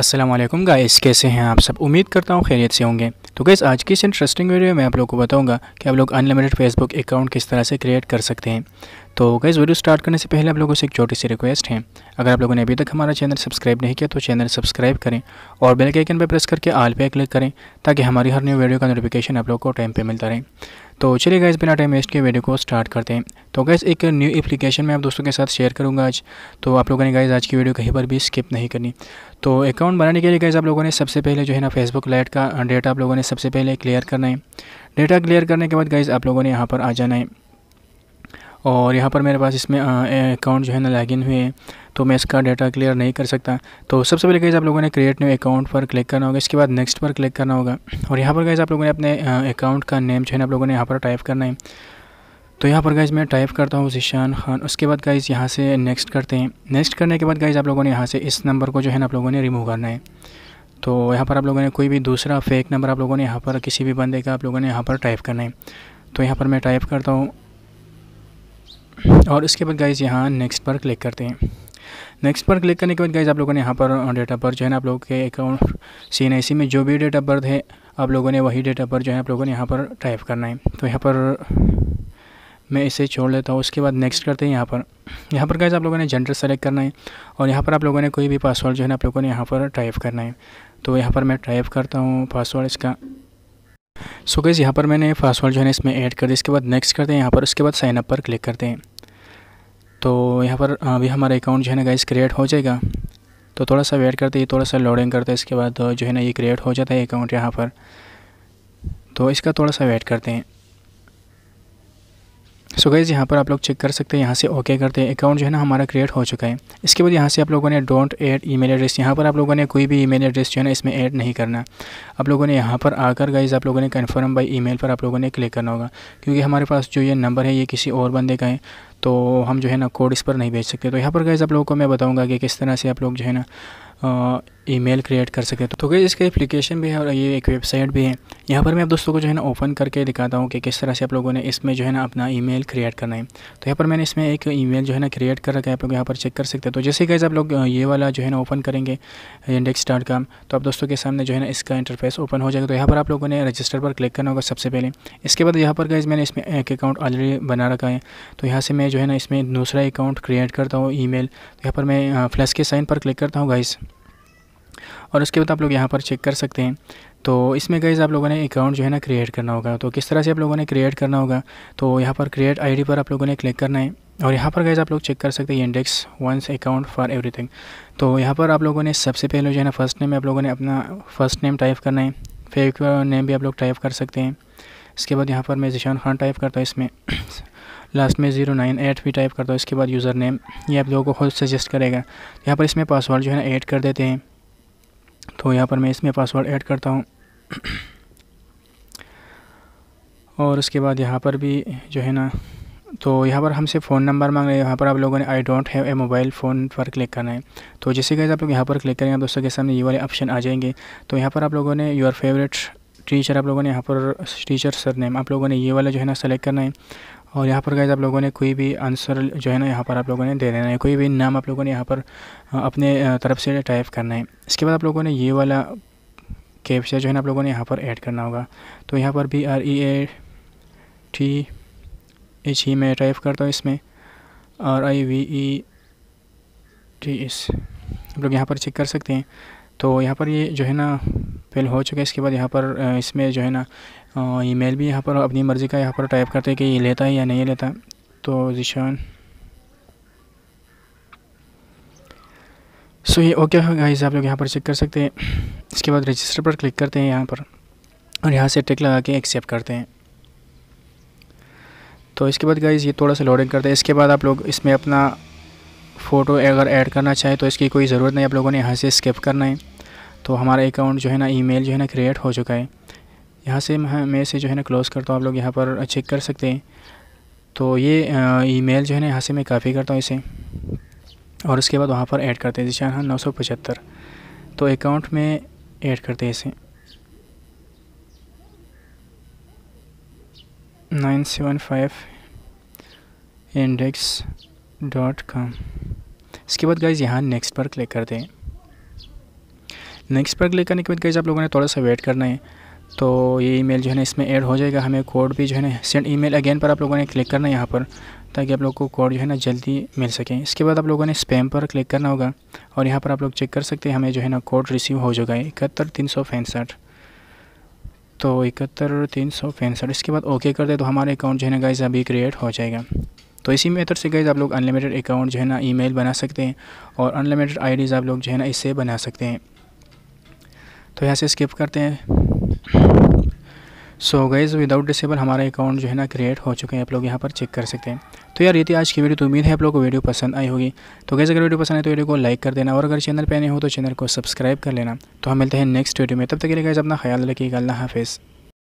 Aslam guys कैसे हैं आप सब उम्मीद करता हूँ खैरियत से होंगे तो गैस आज की इस इंटरेस्टिंग वीडियो में आप लोगों को बताऊंगा कि आप लोग अनलिमिटेड फेसबुक अकाउंट किस तरह से क्रिएट कर सकते हैं तो गैस वीडियो स्टार्ट करने से पहले आप लोगों से एक छोटी सी रिक्वेस्ट है अगर आप लोगों ने अभी तक हमारा चैनल सब्सक्राइब नहीं किया तो चैनल सब्सक्राइब करें और बेल पर प्रेस करके आल पे क्लिक करें ताकि हमारी हर न्यू वीडियो का नोटिफिकेशन आप लोग को टाइम पर मिलता रहे तो चलिए गैस बिना टाइम वेस्ट के वीडियो को स्टार्ट करते हैं तो गैस एक न्यू एप्लीकेशन मैं आप दोस्तों के साथ शेयर करूंगा आज तो आप लोगों ने गैस आज की वीडियो कहीं पर भी स्किप नहीं करनी तो अकाउंट बनाने के लिए गैस आप लोगों ने सबसे पहले जो है ना फेसबुक लाइट का डेटा आप लोगों ने सबसे पहले क्लियर करना है डेटा क्लियर करने के बाद गैस आप लोगों ने यहाँ पर आ जाना है और यहाँ पर मेरे पास इसमें अकाउंट जो है ना लॉगिन हुए हैं तो मैं इसका डाटा क्लियर नहीं कर सकता तो सबसे पहले गैस आप लोगों ने क्रिएट न्यू अकाउंट पर क्लिक करना होगा इसके बाद नेक्स्ट पर क्लिक करना होगा और यहाँ पर गैस आप लोगों ने अपने अकाउंट का नेम जो है आप लोगों ने यहाँ पर टाइप करना है तो यहाँ पर गाइज़ मैं टाइप करता हूँ जिशान खान उसके बाद गाइज़ यहाँ से नेक्स्ट करते हैं नेक्स्ट करने के बाद गाइज़ आप लोगों ने यहाँ से इस नंबर को जो है ना आप लोगों ने रिमूव करना है तो यहाँ पर आप लोगों ने कोई भी दूसरा फेक नंबर आप लोगों ने यहाँ पर किसी भी बंदे का आप लोगों ने यहाँ पर टाइप करना है तो यहाँ पर मैं टाइप करता हूँ और इसके बाद गाइज़ यहाँ नेक्स्ट पर क्लिक करते हैं नेक्स्ट पर क्लिक करने के बाद गाइज आप लोगों ने यहाँ पर ऑफ uh, बर्थ जो है ना आप लोगों के अकाउंट सी में जो भी डेट ऑफ बर्थ है आप लोगों ने वही डेट ऑफ बर्थ जो है आप लोगों ने यहाँ पर टाइप करना है तो यहाँ पर uh, मैं इसे छोड़ लेता हूँ उसके बाद नेक्स्ट करते हैं यहाँ पर यहाँ पर गाइज आप लोगों ने जेंडर सेलेक्ट करना है और यहाँ पर आप लोगों ने कोई भी पासवर्ड जो है ना आप लोगों ने यहाँ पर टाइप करना है तो यहाँ पर मैं टाइप करता हूँ पासवर्ड इसका सो so यहाँ पर मैंने पासवर्ड जो है इसमें ऐड कर दिया इसके बाद नेक्स्ट करते हैं यहाँ पर उसके बाद साइनअप पर क्लिक करते हैं तो यहाँ पर अभी हमारा अकाउंट जो है ना गाइस क्रिएट हो जाएगा तो थोड़ा सा वेट करते ये थोड़ा सा लोडिंग करते इसके बाद जो है ना ये क्रिएट हो जाता है अकाउंट यहाँ पर तो इसका थोड़ा सा वेट करते हैं सो so गैज़ यहाँ पर आप लोग चेक कर सकते हैं यहाँ से ओके करते हैं अकाउंट जो है ना हमारा क्रिएट हो चुका है इसके बाद यहाँ से आप लोगों ने डोंट ऐड ईमेल एड्रेस यहाँ पर आप लोगों ने कोई भी ईमेल एड्रेस जो है ना इसमें ऐड नहीं करना आप लोगों ने यहाँ पर आकर गैज़ आप लोगों ने कन्फर्म बाई ई पर आप लोगों ने क्लिक करना होगा क्योंकि हमारे पास जो ये नंबर है ये किसी और बंदे का है तो हम जो है ना कोड इस पर नहीं भेज सकते तो यहाँ पर गैज़ आप लोगों को मैं बताऊँगा कि किस तरह से आप लोग जो है ना ईमेल क्रिएट कर सके तो, तो गई इसका एप्लीकेशन भी है और ये एक वेबसाइट भी है यहाँ पर मैं आप दोस्तों को जो है ना ओपन करके दिखाता हूँ कि किस तरह से आप लोगों ने इसमें जो है ना अपना ईमेल क्रिएट करना है तो यहाँ पर मैंने इसमें एक ईमेल जो है ना क्रिएट कर रखा है आप लोग यहाँ पर चेक कर सकते हैं तो जैसे गैस आप लोग ये वाला जो है ना ओपन करेंगे इंडेक्स डॉट कॉम तो आप दोस्तों के सामने जो है ना इसका इंटरफेस ओपन हो जाएगा तो यहाँ पर आप लोगों ने रजिस्टर पर क्लिक करना होगा सबसे पहले इसके बाद यहाँ पर गए मैंने इसमें एक अकाउंट ऑलरेडी बना रखा है तो यहाँ से मैं जो है ना इसमें दूसरा अकाउंट क्रिएट करता हूँ ई तो यहाँ पर मैं फ्लस के साइन पर क्लिक करता हूँ गाइस और उसके बाद आप लोग यहाँ पर चेक कर सकते हैं तो इसमें गए आप लोगों ने अकाउंट जो है ना क्रिएट करना होगा तो किस तरह से आप लोगों ने क्रिएट करना होगा तो यहाँ पर क्रिएट आईडी पर आप लोगों ने क्लिक करना है और यहाँ पर गए आप लोग चेक कर सकते हैं index one account for everything तो यहाँ पर आप लोगों ने सबसे पहले जो है ना फर्स्ट नेम आप लोगों ने अपना फर्स्ट नेम टाइप करना है फेक नेम भी आप लोग टाइप कर सकते हैं इसके बाद यहाँ पर मैं जिशान खान टाइप करता हूँ इसमें लास्ट में ज़ीरो नाइन एट भी टाइप करता हूँ इसके बाद यूज़र नेम ये आप लोगों को खुद सजेस्ट करेगा यहाँ पर इसमें पासवर्ड जो है ना ऐड कर देते हैं तो यहाँ पर मैं इसमें पासवर्ड ऐड करता हूँ और उसके बाद यहाँ पर भी जो है ना तो यहाँ पर हमसे फ़ोन नंबर मांग रहे हैं यहाँ पर आप लोगों ने I don't have a mobile phone पर क्लिक करना है तो जैसे गैस आप लोग यहाँ पर क्लिक करेंगे दोस्तों के सामने ये वाले ऑप्शन आ जाएंगे तो यहाँ पर आप लोगों ने योर फेवरेट टीचर आप लोगों ने यहाँ पर टीचर सर नेम आप लोगों ने ये वाला जो है ना सेलेक्ट करना है और यहाँ पर गए आप लोगों ने कोई भी आंसर जो है ना यहाँ पर आप लोगों ने दे देना है कोई भी नाम आप लोगों ने यहाँ पर अपने तरफ से टाइप करना है इसके बाद आप लोगों ने ये वाला कैप्चा जो है ना आप लोगों ने यहाँ पर ऐड करना होगा तो यहाँ पर भी R E A T H ही मैं टाइप करता हूँ इसमें R I V E T S आप लोग यहाँ पर चेक कर सकते हैं तो यहाँ पर ये जो है ना फेल हो चुका है इसके बाद यहाँ पर इसमें जो है ना ईमेल हाँ, भी यहाँ पर अपनी मर्ज़ी का यहाँ पर टाइप करते हैं कि ये लेता है या नहीं लेता तो जिशान सो ये ओके गाइस आप लोग यहाँ पर चेक कर सकते हैं इसके बाद रजिस्टर पर क्लिक करते हैं यहाँ पर और यहाँ से टिक लगा के एक्सेप्ट करते हैं तो इसके बाद गाइस ये थोड़ा सा लोडिंग करते हैं इसके बाद आप लोग इसमें अपना फ़ोटो अगर ऐड करना चाहें तो इसकी कोई ज़रूरत नहीं आप लोगों ने यहाँ से स्किप करना है तो हमारा अकाउंट जो है ना ईमेल जो है ना क्रिएट हो चुका है यहाँ से मैं इसे जो है ना क्लोज़ करता हूँ आप लोग यहाँ पर चेक कर सकते हैं तो ये ईमेल जो है ना यहाँ से मैं काफ़ी करता हूँ इसे और उसके बाद वहाँ पर ऐड करते हैं जिस सौ नौ तो अकाउंट में ऐड करते हैं इसे nine seven five index dot com इसके बाद गाइज यहाँ नेक्स्ट पर क्लिक करते हैं नेक्स्ट पर क्लिक करने के बाद गाइज आप लोगों ने थोड़ा सा वेट करना है तो ये ईमेल जो है ना इसमें ऐड हो जाएगा हमें कोड भी जो है ना सेंड ईमेल अगेन पर आप लोगों ने क्लिक करना है यहाँ पर ताकि आप लोग को कोड जो है ना जल्दी मिल सके इसके बाद आप लोगों ने स्पैम पर क्लिक करना होगा और यहाँ पर आप लोग चेक कर सकते हैं हमें जो है ना कोड रिसीव हो जाएगा इकहत्तर तीन सौ पैंसठ तो इकहत्तर तीन सौ पैंसठ इसके बाद ओके कर दे तो हमारा अकाउंट जो है ना गाइज अभी क्रिएट हो जाएगा तो इसी मेथड से गाइज़ आप लोग अनलिमिटेड अकाउंट जो है ना मेल बना सकते हैं और अनलिमिटेड डीज आप लोग जो है ना इससे बना सकते हैं तो यहाँ से स्किप करते हैं सो गाइज़ विदाउट डिसेबल हमारा अकाउंट जो है ना क्रिएट हो चुके हैं आप लोग यहाँ पर चेक कर सकते हैं तो यार ये थी आज की वीडियो तो उम्मीद है आप लोगों को वीडियो पसंद आई होगी तो गैस अगर वीडियो पसंद आए तो वीडियो को लाइक कर देना और अगर चैनल पर नहीं हो तो चैनल को सब्सक्राइब कर लेना तो हम मिलते हैं नेक्स्ट वीडियो में तब तक के लिए गैस अपना ख्याल रखिएगा अल्लाह हाफिज़